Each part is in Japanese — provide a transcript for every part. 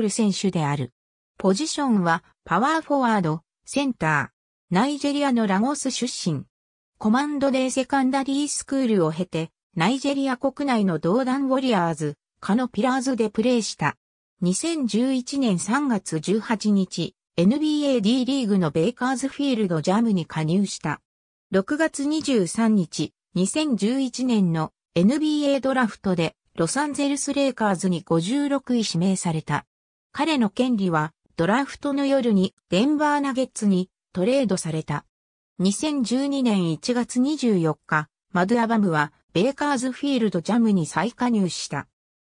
る選手である。ポジションはパワーフォワード、センター、ナイジェリアのラゴス出身。コマンドでセカンダリースクールを経て、ナイジェリア国内の同団ウォリアーズ、カノピラーズでプレーした。2011年3月18日、NBA D リーグのベイカーズフィールドジャムに加入した。6月23日、2011年の NBA ドラフトでロサンゼルスレイカーズに56位指名された。彼の権利はドラフトの夜にデンバーナゲッツにトレードされた。2012年1月24日、マドゥアバムはベイカーズフィールドジャムに再加入した。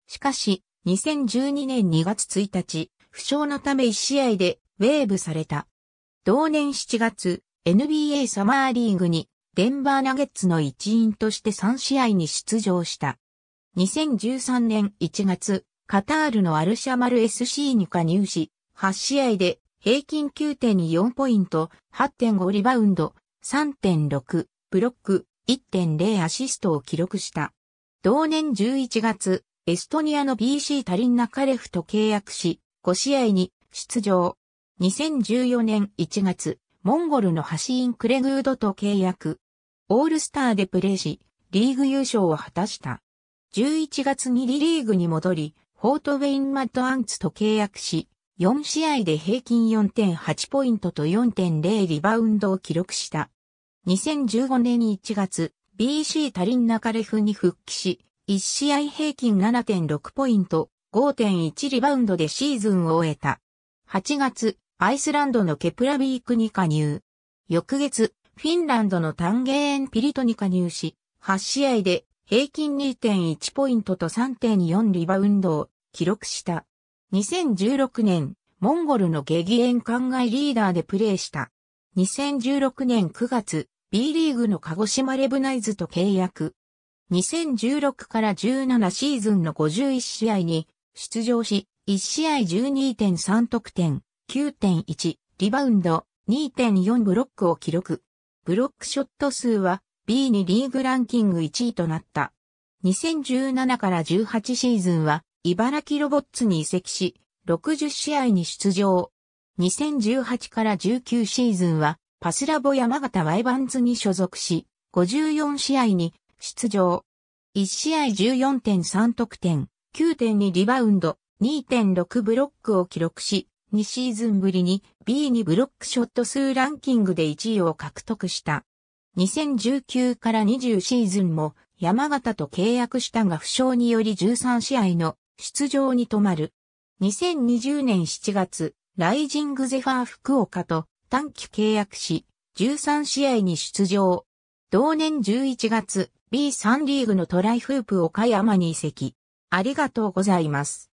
しかし、2012年2月1日、負傷のため1試合でウェーブされた。同年7月、NBA サマーリーグにデンバーナゲッツの一員として3試合に出場した。2013年1月、カタールのアルシャマル SC に加入し、8試合で平均9.4ポイント、8.5リバウンド、3.6、ブロック、1.0アシストを記録した。同年11月、エストニアの BC タリンナカレフと契約し、5試合に出場。2014年1月、モンゴルのハシイン・クレグードと契約。オールスターでプレーし、リーグ優勝を果たした。11月にリリーグに戻り、フォートウェインマッドアンツと契約し、4試合で平均4.8ポイントと4.0リバウンドを記録した。2015年1月、BC タリンナカレフに復帰し、1試合平均7.6ポイント、5.1リバウンドでシーズンを終えた。8月、アイスランドのケプラビークに加入。翌月、フィンランドのタンゲーンピリトに加入し、8試合で平均2.1ポイントと3.4リバウンドを記録した。2016年、モンゴルの激ン灌漑リーダーでプレーした。2016年9月、B リーグの鹿児島レブナイズと契約。2016から17シーズンの51試合に出場し、1試合12.3得点、9.1リバウンド、2.4ブロックを記録。ブロックショット数は B2 リーグランキング1位となった。2017から18シーズンは、茨城ロボッツに移籍し、60試合に出場。2018から19シーズンは、パスラボ山形ワイバンズに所属し、54試合に出場。1試合14.3得点、9.2リバウンド、2.6ブロックを記録し、2シーズンぶりに B2 ブロックショット数ランキングで1位を獲得した。2019から20シーズンも山形と契約したが負傷により13試合の出場に止まる。2020年7月、ライジングゼファー福岡と短期契約し、13試合に出場。同年11月、B3 リーグのトライフープ岡山に移籍。ありがとうございます。